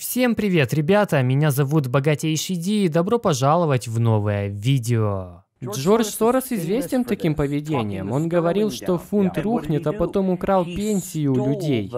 Всем привет, ребята! Меня зовут Богатейший Ди и добро пожаловать в новое видео. Джордж Сорос известен таким поведением. Он говорил, что фунт рухнет, а потом украл пенсию у людей.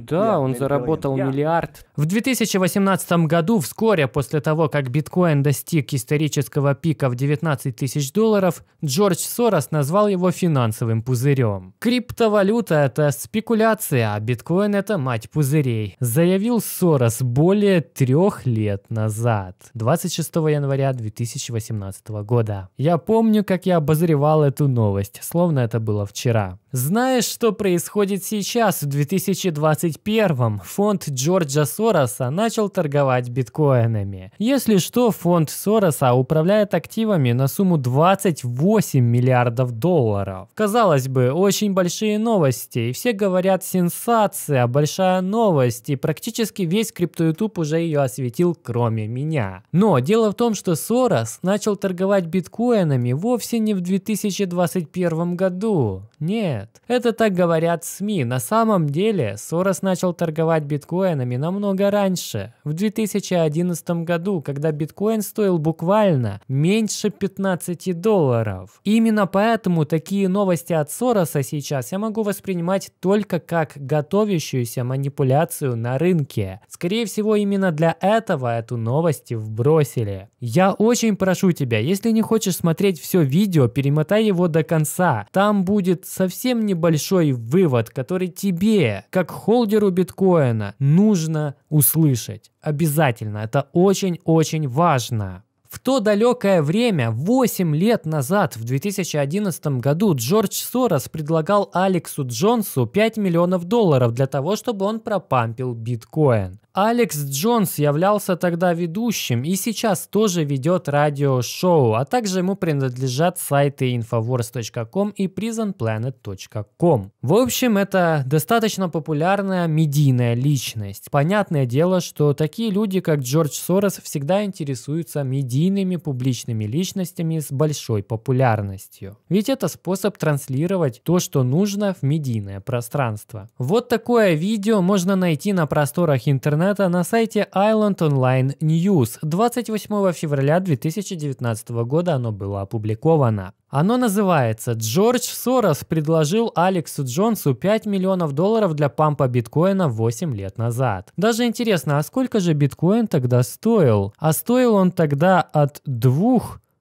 Да, он заработал миллиард. В 2018 году, вскоре после того, как биткоин достиг исторического пика в 19 тысяч долларов, Джордж Сорос назвал его финансовым пузырем. Криптовалюта – это спекуляция, а биткоин – это мать пузырей, заявил Сорос более трех лет назад, 26 января 2018 года. Я помню, как я обозревал эту новость, словно это было вчера. Знаешь, что происходит сейчас, в 2021 фонд Джорджа Сороса начал торговать биткоинами. Если что, фонд Сороса управляет активами на сумму 28 миллиардов долларов. Казалось бы, очень большие новости, все говорят сенсация, большая новость, и практически весь криптоютуб уже ее осветил, кроме меня. Но дело в том, что Сорос начал торговать биткоинами вовсе не в 2021 году. Нет интернет. Это так говорят СМИ. На самом деле Сорос начал торговать биткоинами намного раньше, в 2011 году, когда биткоин стоил буквально меньше 15 долларов. Именно поэтому такие новости от Сороса сейчас я могу воспринимать только как готовящуюся манипуляцию на рынке. Скорее всего, именно для этого эту новость вбросили. Я очень прошу тебя, если не хочешь смотреть все видео, перемотай его до конца. Там будет совсем совсем небольшой вывод, который тебе, как холдеру биткоина, нужно услышать. Обязательно, это очень-очень важно. В то далекое время, 8 лет назад, в 2011 году, Джордж Сорос предлагал Алексу Джонсу 5 миллионов долларов для того, чтобы он пропампил биткоин. Алекс Джонс являлся тогда ведущим и сейчас тоже ведет радиошоу, а также ему принадлежат сайты infowars.com и prisonplanet.com. В общем, это достаточно популярная медийная личность. Понятное дело, что такие люди, как Джордж Сорос, всегда интересуются медийностью медийными публичными личностями с большой популярностью. Ведь это способ транслировать то, что нужно в медийное пространство. Вот такое видео можно найти на просторах интернета на сайте Island Online News. 28 февраля 2019 года оно было опубликовано. Оно называется «Джордж Сорос предложил Алексу Джонсу 5 миллионов долларов для пампа биткоина 8 лет назад». Даже интересно, а сколько же биткоин тогда стоил? А стоил он тогда от 2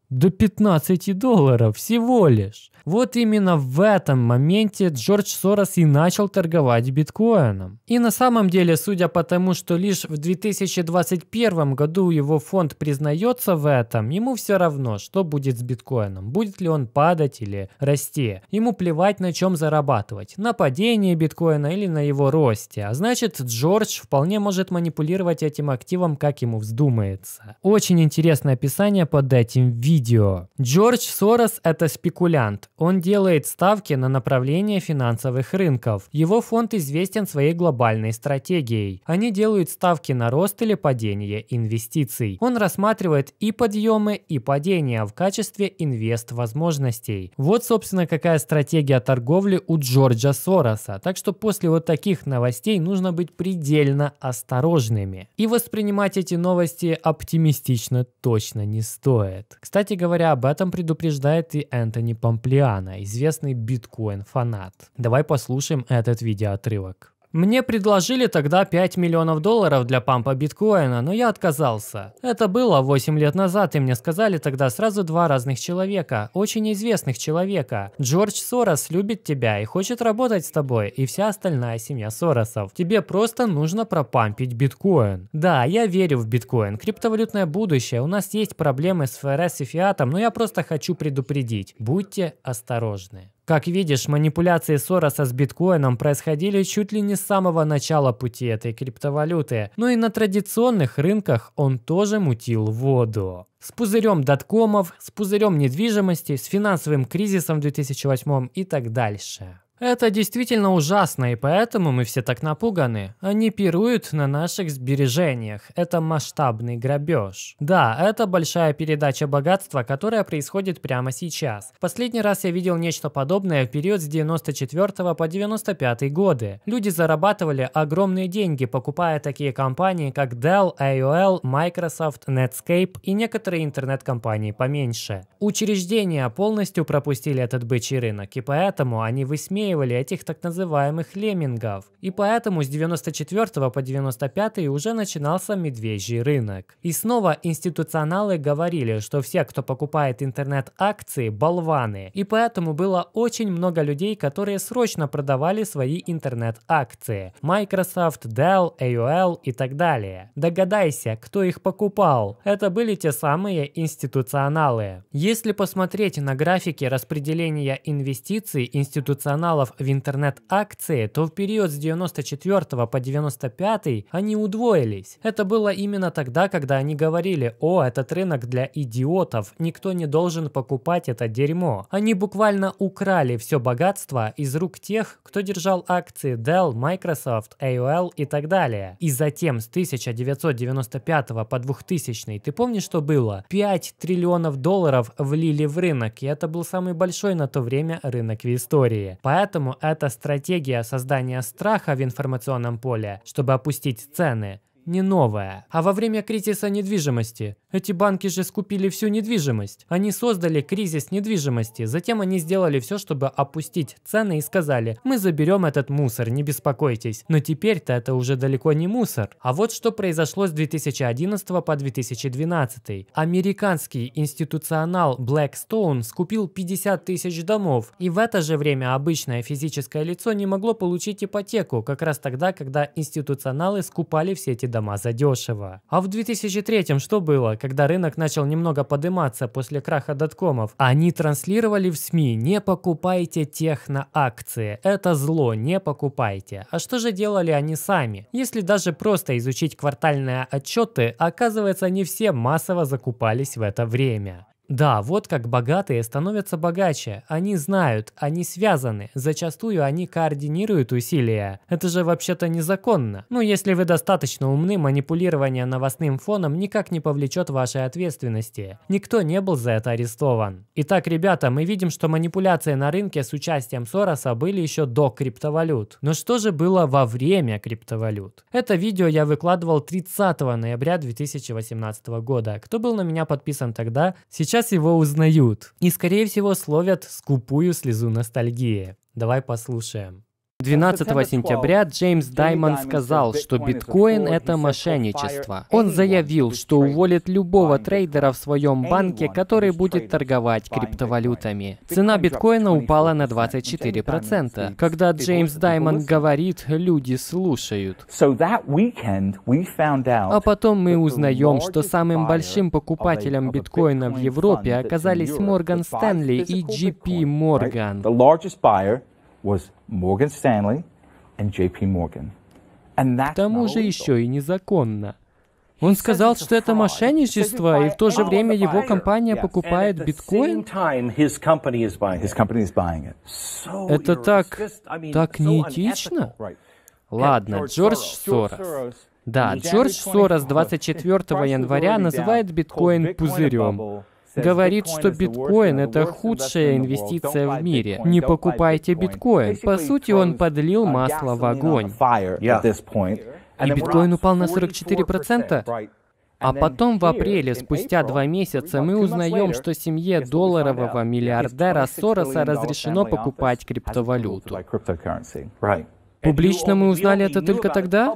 до 15 долларов всего лишь. Вот именно в этом моменте Джордж Сорос и начал торговать биткоином. И на самом деле, судя по тому, что лишь в 2021 году его фонд признается в этом, ему все равно, что будет с биткоином, будет ли он падать или расти. Ему плевать на чем зарабатывать, на падении биткоина или на его росте. А значит, Джордж вполне может манипулировать этим активом, как ему вздумается. Очень интересное описание под этим видео. Джордж Сорос это спекулянт. Он делает ставки на направление финансовых рынков. Его фонд известен своей глобальной стратегией. Они делают ставки на рост или падение инвестиций. Он рассматривает и подъемы, и падения в качестве инвест-возможностей. Вот, собственно, какая стратегия торговли у Джорджа Сороса. Так что после вот таких новостей нужно быть предельно осторожными. И воспринимать эти новости оптимистично точно не стоит. Кстати говоря, об этом предупреждает и Энтони Помплиано Кардана, известный биткоин-фанат. Давай послушаем этот видеоотрывок. Мне предложили тогда 5 миллионов долларов для пампа биткоина, но я отказался. Это было 8 лет назад, и мне сказали тогда сразу два разных человека, очень известных человека. Джордж Сорос любит тебя и хочет работать с тобой, и вся остальная семья Соросов. Тебе просто нужно пропампить биткоин. Да, я верю в биткоин, криптовалютное будущее, у нас есть проблемы с ФРС и фиатом, но я просто хочу предупредить, будьте осторожны. Как видишь, манипуляции Сороса с биткоином происходили чуть ли не с самого начала пути этой криптовалюты, но ну и на традиционных рынках он тоже мутил воду. С пузырем доткомов, с пузырем недвижимости, с финансовым кризисом в 2008 и так дальше. Это действительно ужасно, и поэтому мы все так напуганы. Они пируют на наших сбережениях. Это масштабный грабеж. Да, это большая передача богатства, которая происходит прямо сейчас. Последний раз я видел нечто подобное в период с 94 по 95 годы. Люди зарабатывали огромные деньги, покупая такие компании, как Dell, AOL, Microsoft, Netscape и некоторые интернет-компании поменьше. Учреждения полностью пропустили этот бычий рынок, и поэтому они высмеивают высмеивали этих так называемых леммингов, и поэтому с 94 по 95 уже начинался медвежий рынок. И снова институционалы говорили, что все, кто покупает интернет-акции, болваны, и поэтому было очень много людей, которые срочно продавали свои интернет-акции – Microsoft, Dell, AOL и так далее. Догадайся, кто их покупал? Это были те самые институционалы. Если посмотреть на графики распределения инвестиций институционалов капиталов в интернет-акции, то в период с 94 по 95 они удвоились. Это было именно тогда, когда они говорили, о, этот рынок для идиотов, никто не должен покупать это дерьмо. Они буквально украли все богатство из рук тех, кто держал акции Dell, Microsoft, AOL и так далее. И затем с 1995 по 2000, ты помнишь, что было? 5 триллионов долларов влили в рынок, и это был самый большой на то время рынок в истории. Поэтому Поэтому это стратегия создания страха в информационном поле, чтобы опустить цены – не новая. А во время кризиса недвижимости, эти банки же скупили всю недвижимость. Они создали кризис недвижимости, затем они сделали все, чтобы опустить цены и сказали, мы заберем этот мусор, не беспокойтесь. Но теперь-то это уже далеко не мусор. А вот что произошло с 2011 по 2012. Американский институционал Blackstone скупил 50 тысяч домов, и в это же время обычное физическое лицо не могло получить ипотеку, как раз тогда, когда институционалы скупали все эти дома дома задешево. А в 2003 м что было, когда рынок начал немного подниматься после краха доткомов? Они транслировали в СМИ «Не покупайте техноакции, это зло, не покупайте». А что же делали они сами? Если даже просто изучить квартальные отчеты, оказывается не все массово закупались в это время. Да, вот как богатые становятся богаче. Они знают, они связаны, зачастую они координируют усилия. Это же вообще-то незаконно. Ну, если вы достаточно умны, манипулирование новостным фоном никак не повлечет вашей ответственности. Никто не был за это арестован. Итак, ребята, мы видим, что манипуляции на рынке с участием Сороса были еще до криптовалют. Но что же было во время криптовалют? Это видео я выкладывал 30 ноября 2018 года. Кто был на меня подписан тогда, сейчас сейчас его узнают и, скорее всего, словят скупую слезу ностальгии. Давай послушаем. 12 сентября Джеймс Даймон сказал, что биткоин — это мошенничество. Он заявил, что уволит любого трейдера в своем банке, который будет торговать криптовалютами. Цена биткоина упала на 24%. Когда Джеймс Даймон говорит, люди слушают. А потом мы узнаем, что самым большим покупателем биткоина в Европе оказались Морган Стэнли и GP Morgan was Morgan Stanley and JP Morgan. К тому же еще и незаконно. Он сказал, что это мошенничество, и в то же время его компания покупает биткоин. Это так, так неэтично. Ладно, Джордж Сорос. Да, Джордж Сорос 24 января называет биткоин пузырем говорит, что биткоин — это худшая инвестиция в мире. Не покупайте биткоин. По сути, он подлил масло в огонь. И биткоин упал на 44%. А потом в апреле, спустя два месяца, мы узнаем, что семье долларового миллиардера Сороса разрешено покупать криптовалюту. Публично мы узнали это только тогда?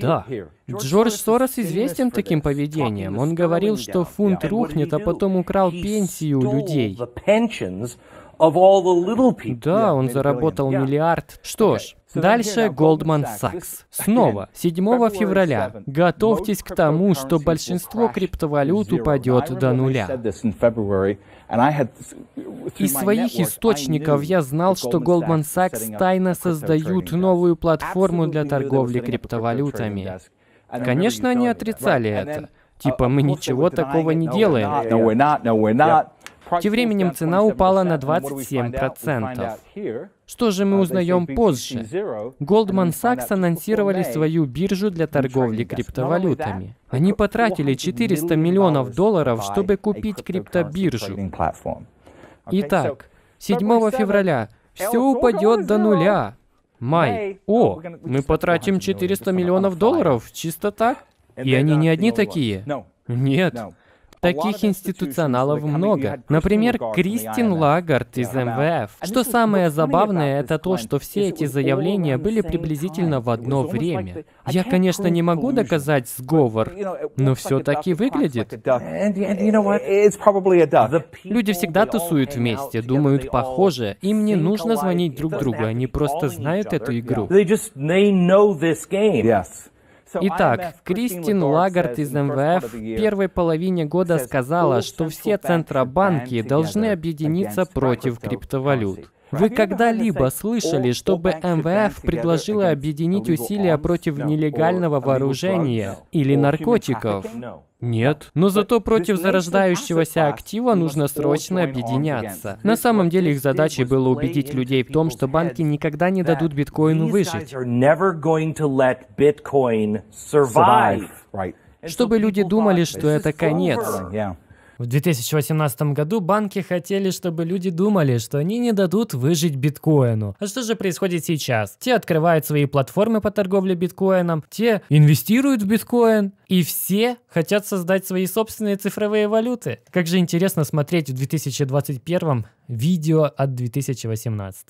Да. Джордж Сорос известен таким поведением. Он говорил, что фунт рухнет, а потом украл пенсию у людей. Да, он заработал миллиард. Что ж, Дальше Goldman Sachs. Снова, 7 февраля. Готовьтесь к тому, что большинство криптовалют упадет до нуля. Из своих источников я знал, что Goldman Sachs тайно создают новую платформу для торговли криптовалютами. Конечно, они отрицали это. Типа, uh, мы ничего такого не делаем. Тем временем цена упала на 27%. Что же мы узнаем позже? Goldman Sachs анонсировали свою биржу для торговли криптовалютами. Они потратили 400 миллионов долларов, чтобы купить криптобиржу. Итак, 7 февраля все упадет до нуля. Май. О, oh, мы потратим 400 миллионов долларов, чисто так? И они uh, не одни такие. Нет. Таких институционалов много. Например, Кристин Лагард из МВФ. Что самое забавное, это то, что все эти заявления были приблизительно в одно время. Я, конечно, не могу доказать сговор, но все-таки выглядит. Люди всегда тусуют вместе, думают похоже, им не нужно звонить друг другу, они просто знают эту игру. Итак, Кристин Лагард из МВФ в первой половине года сказала, что все центробанки должны объединиться против криптовалют. Вы когда-либо слышали, чтобы МВФ предложила объединить усилия против нелегального вооружения или наркотиков? Нет. Но зато против зарождающегося актива нужно срочно объединяться. На самом деле их задачей было убедить людей в том, что банки никогда не дадут биткоину выжить. Чтобы люди думали, что это конец. В 2018 году банки хотели, чтобы люди думали, что они не дадут выжить биткоину. А что же происходит сейчас? Те открывают свои платформы по торговле биткоином, те инвестируют в биткоин, и все хотят создать свои собственные цифровые валюты. Как же интересно смотреть в 2021 видео от 2018.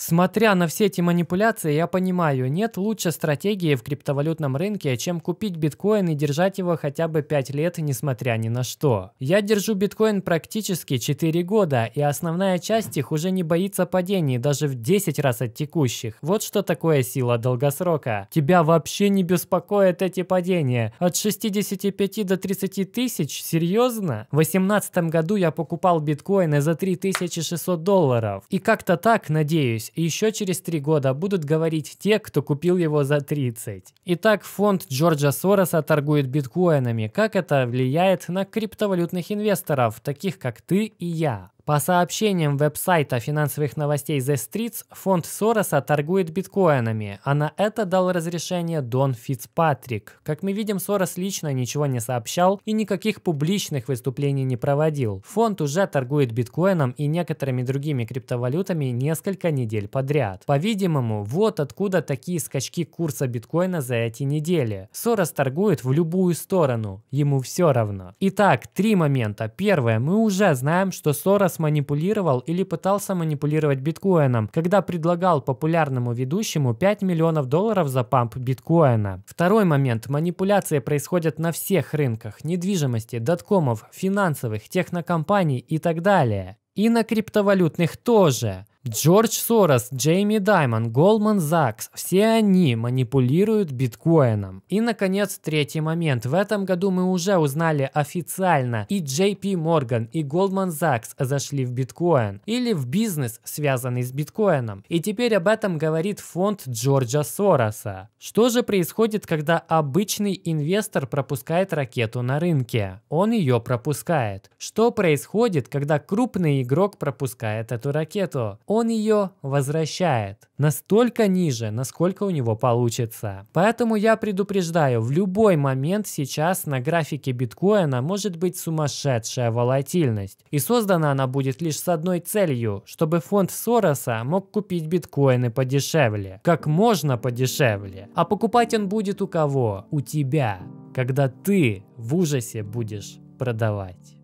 Смотря на все эти манипуляции, я понимаю, нет лучше стратегии в криптовалютном рынке, чем купить биткоин и держать его хотя бы 5 лет, несмотря ни на что. Я держу биткоин практически 4 года, и основная часть их уже не боится падений, даже в 10 раз от текущих. Вот что такое сила долгосрока. Тебя вообще не беспокоят эти падения. От 65 до 30 тысяч? Серьезно? В 2018 году я покупал биткоины за 3600 долларов. И как-то так, надеюсь, 30, еще через три года будут говорить те, кто купил его за 30. Итак, фонд Джорджа Сороса торгует биткоинами. Как это влияет на криптовалютных инвесторов, таких как ты и я? По сообщениям веб-сайта финансовых новостей The Streets, фонд Сороса торгует биткоинами, а на это дал разрешение Дон Фицпатрик. Как мы видим, Сорос лично ничего не сообщал и никаких публичных выступлений не проводил. Фонд уже торгует биткоином и некоторыми другими криптовалютами несколько недель подряд. По-видимому, вот откуда такие скачки курса биткоина за эти недели. Сорос торгует в любую сторону, ему все равно. Итак, три момента. Первое, мы уже знаем, что Сорос Безос манипулировал или пытался манипулировать биткоином, когда предлагал популярному ведущему 5 миллионов долларов за памп биткоина. Второй момент. Манипуляции происходят на всех рынках – недвижимости, доткомов, финансовых, технокомпаний и так далее. И на криптовалютных тоже. Джордж Сорос, Джейми Даймон, Голдман Закс – все они манипулируют биткоином. И, наконец, третий момент. В этом году мы уже узнали официально и JP Morgan, и Голдман Закс зашли в биткоин или в бизнес, связанный с биткоином. И теперь об этом говорит фонд Джорджа Сороса. Что же происходит, когда обычный инвестор пропускает ракету на рынке? Он ее пропускает. Что происходит, когда крупный игрок пропускает эту ракету? он ее возвращает. Настолько ниже, насколько у него получится. Поэтому я предупреждаю, в любой момент сейчас на графике биткоина может быть сумасшедшая волатильность. И создана она будет лишь с одной целью, чтобы фонд Сороса мог купить биткоины подешевле. Как можно подешевле. А покупать он будет у кого? У тебя. Когда ты в ужасе будешь продавать.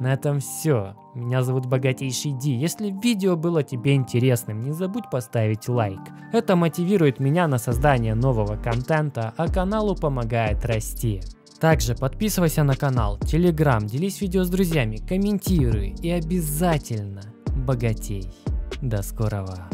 На этом все. Меня зовут Богатейший Ди. Если видео было тебе интересным, не забудь поставить лайк. Это мотивирует меня на создание нового контента, а каналу помогает расти. Также подписывайся на канал, телеграм, делись видео с друзьями, комментируй и обязательно богатей. До скорого!